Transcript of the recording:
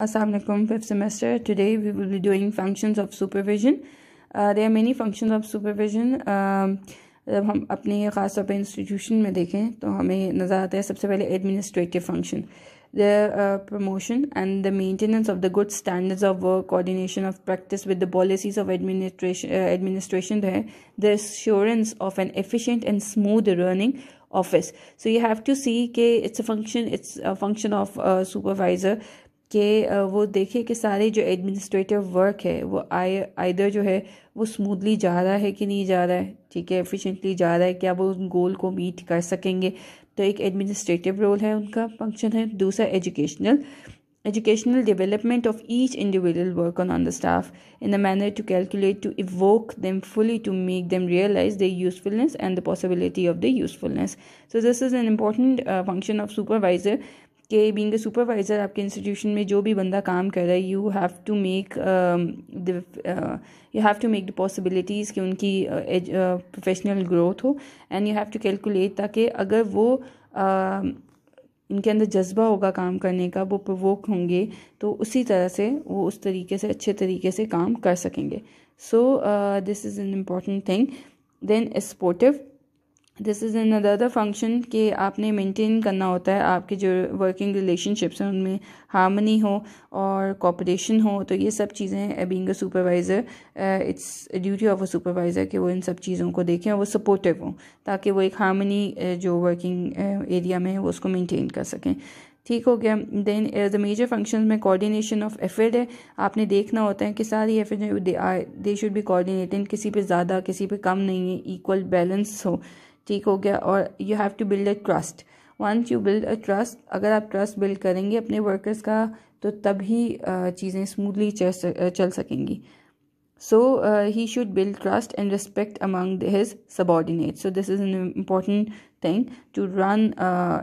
Assalamu alaikum 5th semester. Today we will be doing functions of supervision. Uh, there are many functions of supervision. Uh, जब हम अपने ख़ास तौर पर institution में देखें तो हमें नज़र आता है सबसे पहले the uh, promotion and the maintenance of the good standards of work coordination of practice with the policies of administration uh, administration there the assurance of an efficient and smooth running office so you have to see that it's a function it's a function of a uh, supervisor कि वो देखे कि सारे जो administrative work है वो आए either जो है वो स्मूथली जा रहा है कि नहीं जा रहा है ठीक है एफिशिएंटली जा रहा है क्या वो उन गोल को मीट कर सकेंगे तो एक एडमिनिस्ट्रेटिव रोल है उनका फंक्शन है दूसरा educational educational development of each individual work on on the staff in the manner to calculate to evoke them fully to make them realise the usefulness and the possibility of the usefulness so this is an important function of supervisor कि being supervisor आपके institution में जो भी बंदा काम कर रहा है you have to make you have to make the possibilities कि उनकी प्रोफेशनल uh, ग्रोथ uh, हो and you have to calculate ताकि अगर वो uh, इनके अंदर जज्बा होगा काम करने का वो प्रवोक होंगे तो उसी तरह से वो उस तरीके से अच्छे तरीके से काम कर सकेंगे so this is an important thing then sportive this is in other function कि आपने मेंटेन करना होता है आपके जो वर्किंग रिलेशनशिप्स हैं उनमें हार्मनी हो और कॉपरेशन हो तो ये सब चीज़ें being a supervisor it's duty of a supervisor कि वो इन सब चीज़ों को देखें और वो सपोर्टिव हों ताकि वो एक हार्मनी जो वर्किंग एरिया में है वो उसको मेनटेन कर सकें ठीक हो गया देन द मेजर फंक्शन में कोऑर्डिनेशन ऑफ एफर्ट है आपने देखना होता है कि सारी effort they should be coordinated किसी पे ज़्यादा किसी पे कम नहीं है इक्वल बैलेंस हो ठीक हो गया और you have to build a trust once you build a trust अगर आप ट्रस्ट बिल्ड करेंगे अपने वर्कर्स का तो तभी चीज़ें स्मूथली चल सकेंगी so he should build trust and respect among his subordinate so this is an important thing to run